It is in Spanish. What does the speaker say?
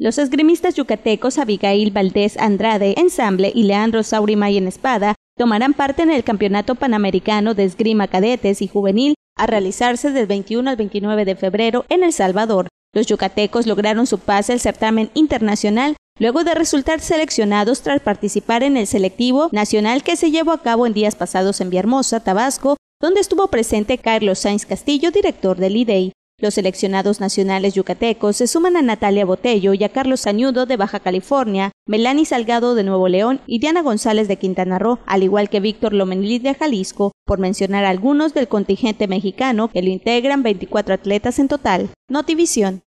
Los esgrimistas yucatecos Abigail Valdés Andrade, Ensamble y Leandro Saurimay en Espada tomarán parte en el Campeonato Panamericano de Esgrima Cadetes y Juvenil a realizarse del 21 al 29 de febrero en El Salvador. Los yucatecos lograron su pase al certamen internacional luego de resultar seleccionados tras participar en el selectivo nacional que se llevó a cabo en días pasados en Villahermosa, Tabasco, donde estuvo presente Carlos Sainz Castillo, director del IDEI. Los seleccionados nacionales yucatecos se suman a Natalia Botello y a Carlos Sañudo de Baja California, Melanie Salgado de Nuevo León y Diana González de Quintana Roo, al igual que Víctor lomenil de Jalisco, por mencionar algunos del contingente mexicano que lo integran 24 atletas en total. Notivisión.